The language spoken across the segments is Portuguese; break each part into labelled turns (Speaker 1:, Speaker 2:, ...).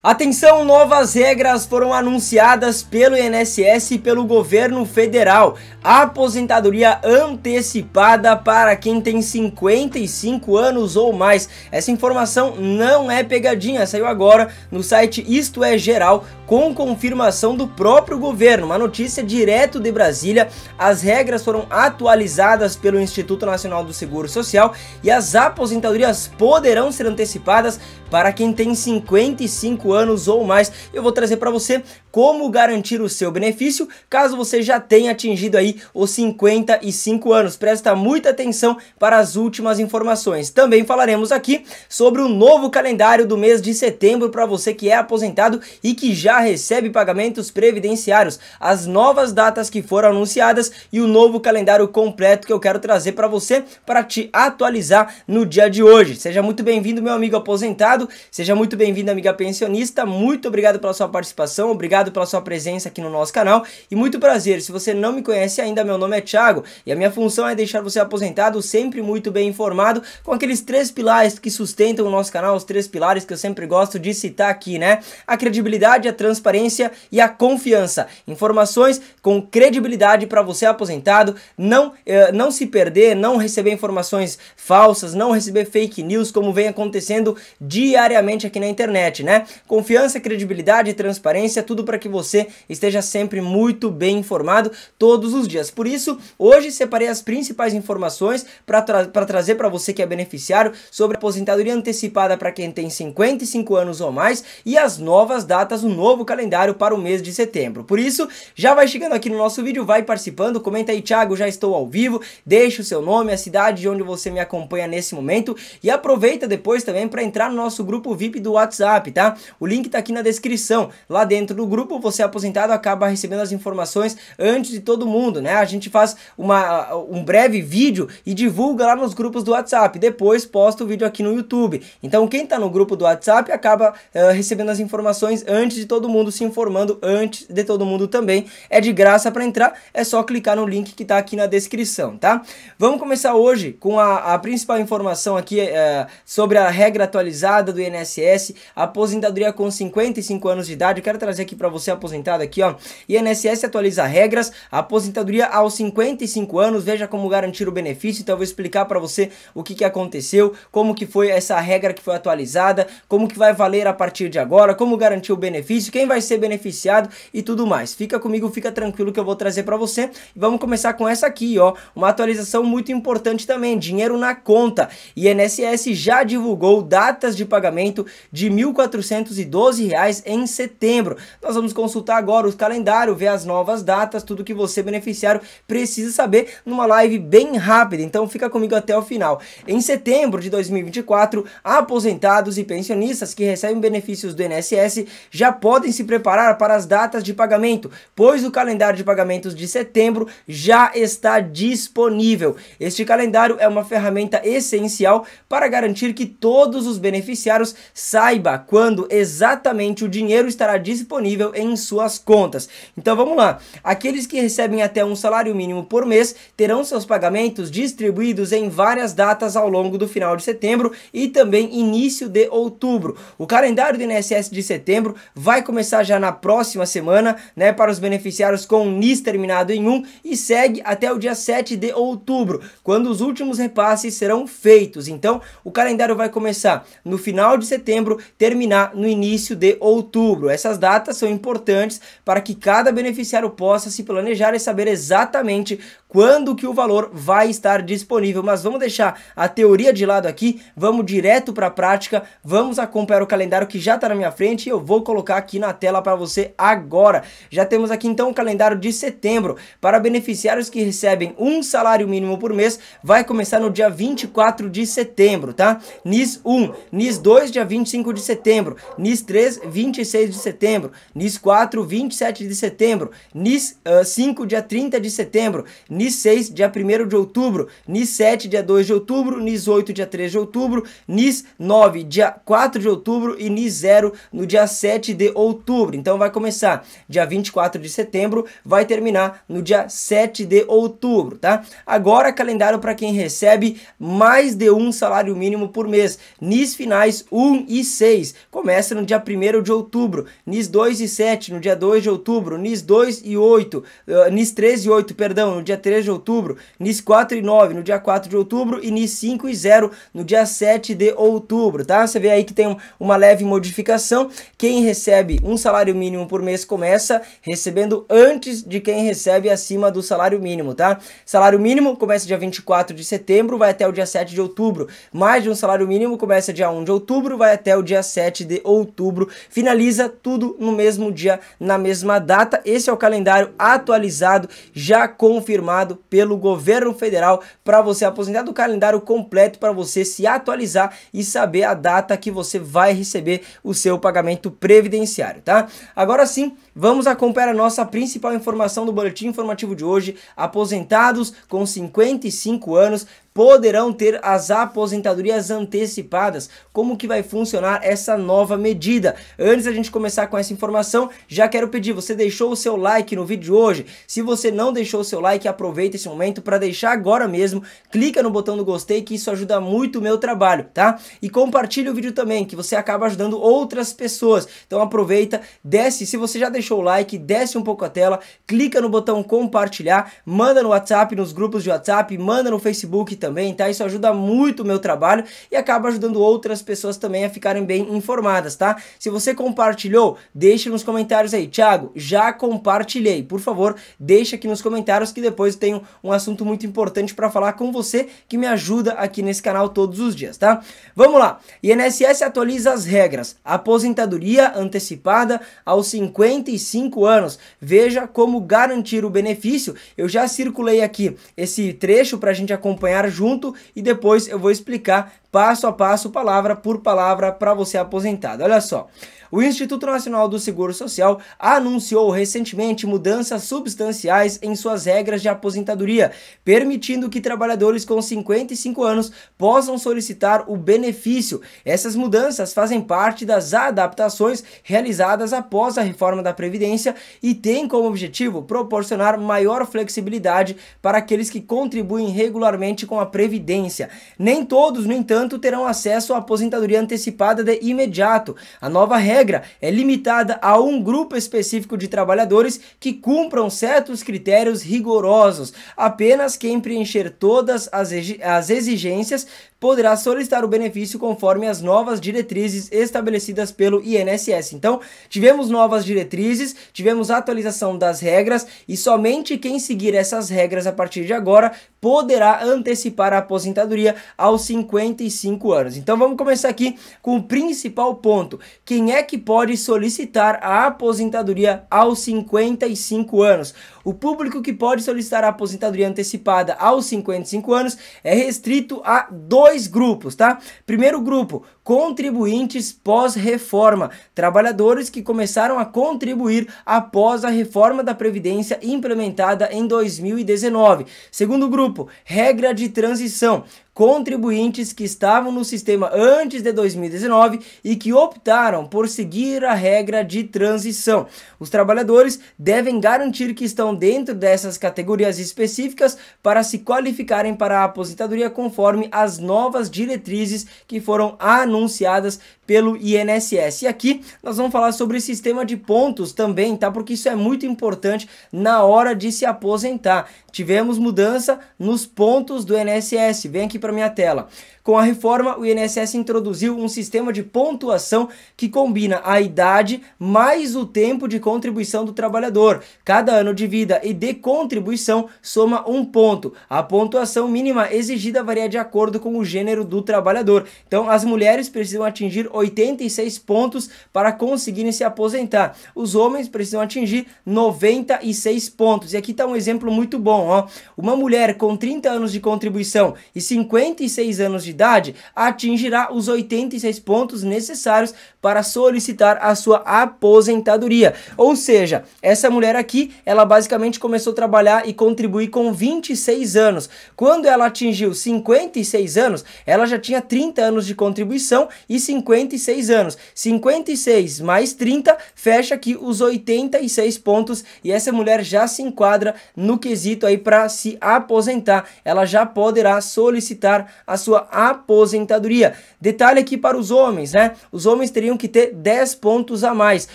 Speaker 1: Atenção, novas regras foram anunciadas pelo INSS e pelo governo federal. A aposentadoria antecipada para quem tem 55 anos ou mais. Essa informação não é pegadinha, saiu agora no site Isto é Geral com confirmação do próprio governo. Uma notícia direto de Brasília. As regras foram atualizadas pelo Instituto Nacional do Seguro Social e as aposentadorias poderão ser antecipadas para quem tem 55 5 anos ou mais. Eu vou trazer para você como garantir o seu benefício caso você já tenha atingido aí os 55 anos. Presta muita atenção para as últimas informações. Também falaremos aqui sobre o novo calendário do mês de setembro para você que é aposentado e que já recebe pagamentos previdenciários, as novas datas que foram anunciadas e o novo calendário completo que eu quero trazer para você para te atualizar no dia de hoje. Seja muito bem-vindo, meu amigo aposentado, seja muito bem-vindo, amiga pensionista muito obrigado pela sua participação, obrigado pela sua presença aqui no nosso canal e muito prazer. Se você não me conhece ainda, meu nome é Thiago e a minha função é deixar você aposentado sempre muito bem informado com aqueles três pilares que sustentam o nosso canal, os três pilares que eu sempre gosto de citar aqui, né? A credibilidade, a transparência e a confiança. Informações com credibilidade para você aposentado não, eh, não se perder, não receber informações falsas, não receber fake news como vem acontecendo diariamente aqui na internet, né? Confiança, credibilidade, transparência, tudo para que você esteja sempre muito bem informado todos os dias. Por isso, hoje separei as principais informações para tra trazer para você que é beneficiário sobre aposentadoria antecipada para quem tem 55 anos ou mais e as novas datas do novo calendário para o mês de setembro. Por isso, já vai chegando aqui no nosso vídeo, vai participando, comenta aí, Thiago, já estou ao vivo, deixa o seu nome, a cidade de onde você me acompanha nesse momento e aproveita depois também para entrar no nosso grupo VIP do WhatsApp, tá? O link está aqui na descrição. Lá dentro do grupo, você aposentado acaba recebendo as informações antes de todo mundo, né? A gente faz uma, um breve vídeo e divulga lá nos grupos do WhatsApp. Depois posta o vídeo aqui no YouTube. Então quem está no grupo do WhatsApp acaba uh, recebendo as informações antes de todo mundo, se informando antes de todo mundo também. É de graça para entrar, é só clicar no link que está aqui na descrição, tá? Vamos começar hoje com a, a principal informação aqui uh, sobre a regra atualizada do INSS, aposentadoria aposentadoria com 55 anos de idade. Eu quero trazer aqui para você aposentado aqui, ó. INSS atualiza regras, aposentadoria aos 55 anos, veja como garantir o benefício. Então eu vou explicar para você o que, que aconteceu, como que foi essa regra que foi atualizada, como que vai valer a partir de agora, como garantir o benefício, quem vai ser beneficiado e tudo mais. Fica comigo, fica tranquilo que eu vou trazer para você. E vamos começar com essa aqui, ó, uma atualização muito importante também, dinheiro na conta. INSS já divulgou datas de pagamento de 1400 R$212,00 em setembro. Nós vamos consultar agora o calendário, ver as novas datas, tudo que você beneficiário precisa saber numa live bem rápida. Então fica comigo até o final. Em setembro de 2024, aposentados e pensionistas que recebem benefícios do INSS já podem se preparar para as datas de pagamento, pois o calendário de pagamentos de setembro já está disponível. Este calendário é uma ferramenta essencial para garantir que todos os beneficiários saibam quando exatamente exatamente o dinheiro estará disponível em suas contas. Então vamos lá. Aqueles que recebem até um salário mínimo por mês terão seus pagamentos distribuídos em várias datas ao longo do final de setembro e também início de outubro. O calendário do INSS de setembro vai começar já na próxima semana, né, para os beneficiários com NIS terminado em 1 e segue até o dia 7 de outubro, quando os últimos repasses serão feitos. Então, o calendário vai começar no final de setembro, terminar no início início de outubro. Essas datas são importantes para que cada beneficiário possa se planejar e saber exatamente quando que o valor vai estar disponível. Mas vamos deixar a teoria de lado aqui, vamos direto para a prática, vamos acompanhar o calendário que já está na minha frente e eu vou colocar aqui na tela para você agora. Já temos aqui então o calendário de setembro. Para beneficiários que recebem um salário mínimo por mês, vai começar no dia 24 de setembro, tá? NIS 1, NIS 2, dia 25 de setembro, NIS NIS 3, 26 de setembro, NIS 4, 27 de setembro, NIS uh, ah, 5, dia 30 de setembro, NIS 6, dia 1 de outubro, NIS 7, dia 2 de outubro, NIS 8, dia 3 de outubro, NIS 9, dia 4 de outubro e NIS 0 no dia 7 de outubro. Então vai começar dia 24 de setembro, vai terminar no dia 7 de outubro, tá? Agora calendário para quem recebe mais de um salário mínimo por mês. NIS finais 1 e 6. Começa no dia 1 de outubro, NIS 2 e 7 no dia 2 de outubro, NIS 2 e 8, uh, eh, NIS 3 e 8, perdão, no dia 3 de outubro, NIS 4 e 9 no dia 4 de outubro e NIS 5 e 0 no dia 7 de outubro, tá? Você vê aí que tem um, uma leve modificação. Quem recebe um salário mínimo por mês começa recebendo antes de quem recebe acima do salário mínimo, tá? Salário mínimo começa dia 24 de setembro, vai até o dia 7 de outubro. Mais de um salário mínimo começa dia 1 de outubro, vai até o dia 7 de outubro outubro. Finaliza tudo no mesmo dia, na mesma data. Esse é o calendário atualizado, já confirmado pelo governo federal para você aposentar do calendário completo para você se atualizar e saber a data que você vai receber o seu pagamento previdenciário, tá? Agora sim, Vamos acompanhar a nossa principal informação do boletim informativo de hoje. Aposentados com 55 anos poderão ter as aposentadorias antecipadas. Como que vai funcionar essa nova medida? Antes da gente começar com essa informação, já quero pedir, você deixou o seu like no vídeo de hoje? Se você não deixou o seu like, aproveita esse momento para deixar agora mesmo. Clica no botão do gostei que isso ajuda muito o meu trabalho, tá? E compartilha o vídeo também, que você acaba ajudando outras pessoas. Então aproveita, desce, se você já deixou deixa o like, desce um pouco a tela, clica no botão compartilhar, manda no WhatsApp, nos grupos de WhatsApp, manda no Facebook também, tá? Isso ajuda muito o meu trabalho e acaba ajudando outras pessoas também a ficarem bem informadas, tá? Se você compartilhou, deixa nos comentários aí. Thiago, já compartilhei. Por favor, deixa aqui nos comentários que depois eu tenho um assunto muito importante para falar com você que me ajuda aqui nesse canal todos os dias, tá? Vamos lá. INSS atualiza as regras. Aposentadoria antecipada aos 50 65 anos. Veja como garantir o benefício. Eu já circulei aqui esse trecho para a gente acompanhar junto e depois eu vou explicar passo a passo, palavra por palavra, para você aposentado. Olha só. O Instituto Nacional do Seguro Social anunciou recentemente mudanças substanciais em suas regras de aposentadoria, permitindo que trabalhadores com 55 anos possam solicitar o benefício. Essas mudanças fazem parte das adaptações realizadas após a reforma da Previdência e têm como objetivo proporcionar maior flexibilidade para aqueles que contribuem regularmente com a Previdência. Nem todos, no entanto, portanto, terão acesso à aposentadoria antecipada de imediato. A nova regra é limitada a um grupo específico de trabalhadores que cumpram certos critérios rigorosos. Apenas quem preencher todas as exigências poderá solicitar o benefício conforme as novas diretrizes estabelecidas pelo INSS. Então, tivemos novas diretrizes, tivemos atualização das regras e somente quem seguir essas regras a partir de agora poderá antecipar a aposentadoria aos 55 anos. Então, vamos começar aqui com o principal ponto. Quem é que pode solicitar a aposentadoria aos 55 anos? O público que pode solicitar a aposentadoria antecipada aos 55 anos é restrito a dois dois grupos, tá? Primeiro grupo, contribuintes pós-reforma, trabalhadores que começaram a contribuir após a reforma da Previdência implementada em 2019. Segundo grupo, regra de transição, contribuintes que estavam no sistema antes de 2019 e que optaram por seguir a regra de transição. Os trabalhadores devem garantir que estão dentro dessas categorias específicas para se qualificarem para a aposentadoria conforme as novas diretrizes que foram anunciadas pelo INSS. E aqui nós vamos falar sobre o sistema de pontos também, tá? Porque isso é muito importante na hora de se aposentar. Tivemos mudança nos pontos do INSS. Vem aqui para minha tela. Com a reforma, o INSS introduziu um sistema de pontuação que combina a idade mais o tempo de contribuição do trabalhador. Cada ano de vida e de contribuição soma um ponto. A pontuação mínima exigida varia de acordo com o gênero do trabalhador. Então, as mulheres precisam atingir 86 pontos para conseguirem se aposentar. Os homens precisam atingir 96 pontos. E aqui está um exemplo muito bom. Ó. Uma mulher com 30 anos de contribuição e 56 anos de idade atingirá os 86 pontos necessários para solicitar a sua aposentadoria. Ou seja, essa mulher aqui, ela basicamente começou a trabalhar e contribuir com 26 anos. Quando ela atingiu 56 anos, ela já tinha 30 anos de contribuição e 50 56 anos. 56 mais 30 fecha aqui os 86 pontos e essa mulher já se enquadra no quesito aí para se aposentar. Ela já poderá solicitar a sua aposentadoria. Detalhe aqui para os homens, né? Os homens teriam que ter 10 pontos a mais,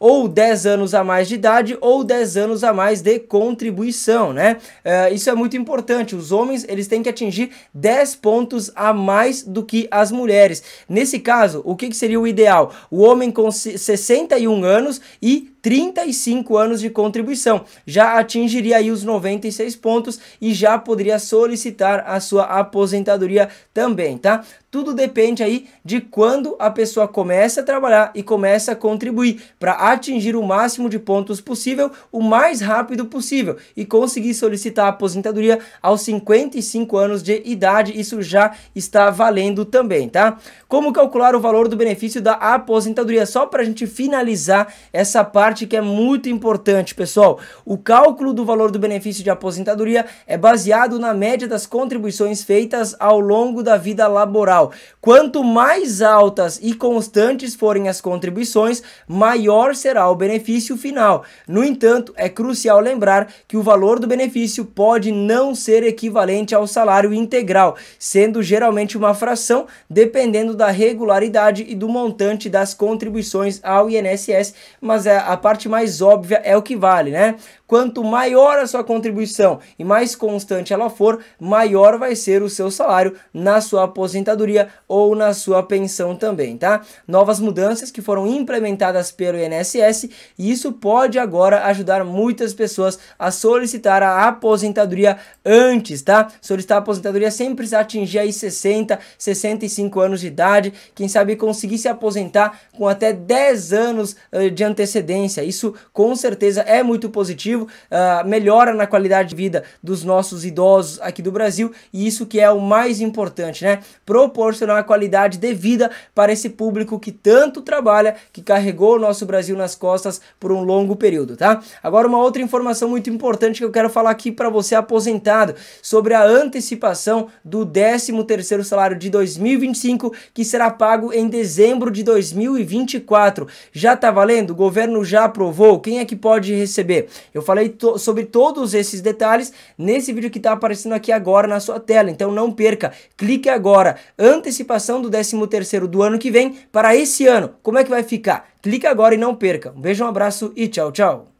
Speaker 1: ou 10 anos a mais de idade, ou 10 anos a mais de contribuição, né? Uh, isso é muito importante. Os homens eles têm que atingir 10 pontos a mais do que as mulheres. Nesse caso, o que, que seria seria o ideal? O homem com 61 anos e 35 anos de contribuição. Já atingiria aí os 96 pontos e já poderia solicitar a sua aposentadoria também, tá? Tudo depende aí de quando a pessoa começa a trabalhar e começa a contribuir para atingir o máximo de pontos possível, o mais rápido possível e conseguir solicitar a aposentadoria aos 55 anos de idade. Isso já está valendo também, tá? Como calcular o valor do benefício da aposentadoria? Só para a gente finalizar essa parte parte que é muito importante, pessoal. O cálculo do valor do benefício de aposentadoria é baseado na média das contribuições feitas ao longo da vida laboral. Quanto mais altas e constantes forem as contribuições, maior será o benefício final. No entanto, é crucial lembrar que o valor do benefício pode não ser equivalente ao salário integral, sendo geralmente uma fração dependendo da regularidade e do montante das contribuições ao INSS, mas é a a parte mais óbvia é o que vale, né? Quanto maior a sua contribuição e mais constante ela for, maior vai ser o seu salário na sua aposentadoria ou na sua pensão também, tá? Novas mudanças que foram implementadas pelo INSS e isso pode agora ajudar muitas pessoas a solicitar a aposentadoria antes, tá? Solicitar a aposentadoria sem precisar atingir aí 60, 65 anos de idade, quem sabe conseguir se aposentar com até 10 anos eh, de antecedência. Isso com certeza é muito positivo uh, melhora na qualidade de vida dos nossos idosos aqui do Brasil e isso que é o mais importante, né? Proporcionar qualidade de vida para esse público que tanto trabalha, que carregou o nosso Brasil nas costas por um longo período, tá? Agora uma outra informação muito importante que eu quero falar aqui para você aposentado sobre a antecipação do 13º salário de 2025 que será pago em dezembro de 2024. Já tá valendo? O governo já aprovou? Quem é que pode receber? Eu falei to sobre todos esses detalhes nesse vídeo que está aparecendo aqui agora na sua tela. Então não perca, clique agora. Antecipação do 13º do ano que vem para esse ano. Como é que vai ficar? Clique agora e não perca. Um beijo, um abraço e tchau, tchau.